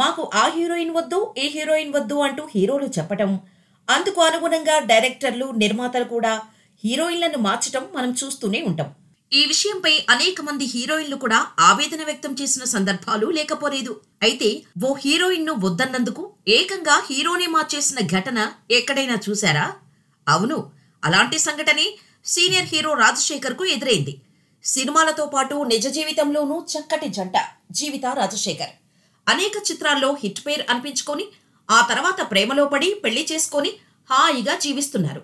మాకు ఆ హీరోయిన్ వద్దు ఈ హీరోయిన్ వద్దు అంటూ హీరోలు చెప్పటం అందుకు అనుగుణంగా డైరెక్టర్లు నిర్మాతలు కూడా హీరోయిన్లను మార్చటం మనం చూస్తూనే ఉంటాం ఈ విషయంపై అనేక మంది హీరోయిన్లు కూడా ఆవేదన వ్యక్తం చేసిన సందర్భాలు లేకపోలేదు అయితే ఓ హీరోయిన్ ను వద్దన్నందుకు ఏకంగా హీరోనే మార్చేసిన ఘటన ఎక్కడైనా చూశారా అవును అలాంటి సంఘటనే సీనియర్ హీరో రాజశేఖర్ కు ఎదురైంది సినిమాలతో పాటు నిజ జీవితంలోనూ చక్కటి జంట జీవిత రాజశేఖర్ అనేక చిత్రాల్లో హిట్ పేర్ అనిపించుకొని ఆ తర్వాత ప్రేమలో పడి పెళ్లి చేసుకొని హాయిగా జీవిస్తున్నారు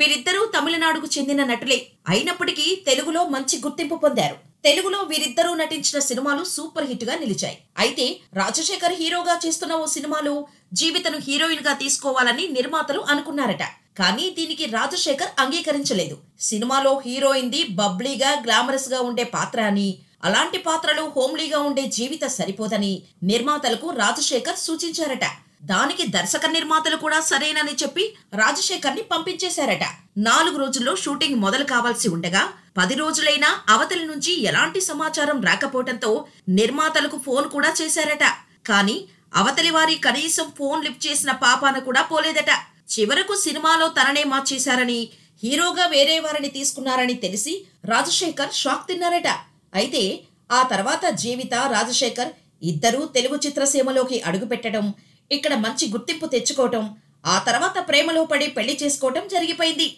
వీరిద్దరూ తమిళనాడుకు చెందిన నటులే అయినప్పటికీ తెలుగులో మంచి గుర్తింపు పొందారు తెలుగులో వీరిద్దరూ నటించిన సినిమాలు సూపర్ హిట్ గా నిలిచాయి అయితే రాజశేఖర్ హీరోగా చేస్తున్న ఓ సినిమాలో జీవితను హీరోయిన్ గా తీసుకోవాలని నిర్మాతలు అనుకున్నారట కానీ దీనికి రాజశేఖర్ అంగీకరించలేదు సినిమాలో హీరోయిన్ ది బబ్లీగా గ్లామరస్ గా ఉండే పాత్ర అని అలాంటి పాత్రలు హోమ్లీగా ఉండే జీవిత సరిపోదని నిర్మాతలకు రాజశేఖర్ సూచించారట దానికి దర్శక నిర్మాతలు కూడా సరేనని చెప్పి రాజశేఖర్ ని పంపించేశారట నాలుగు రోజుల్లో షూటింగ్ మొదలు కావాల్సి ఉండగా పది రోజులైనా అవతలి నుంచి ఎలాంటి సమాచారం రాకపోవడంతో నిర్మాతలకు ఫోన్ కూడా చేశారట కానీ అవతలి వారి కనీసం ఫోన్ లిఫ్ట్ చేసిన పాపాన కూడా పోలేదట చివరకు సినిమాలో తననే మార్చేశారని హీరోగా వేరే వారిని తీసుకున్నారని తెలిసి రాజశేఖర్ షాక్ తిన్నారట అయితే ఆ తర్వాత జీవిత రాజశేఖర్ ఇద్దరూ తెలుగు చిత్రసీమలోకి అడుగుపెట్టడం ఇక్కడ మంచి గుర్తింపు తెచ్చుకోవటం ఆ తర్వాత ప్రేమలో పడి పెళ్లి చేసుకోవటం జరిగిపోయింది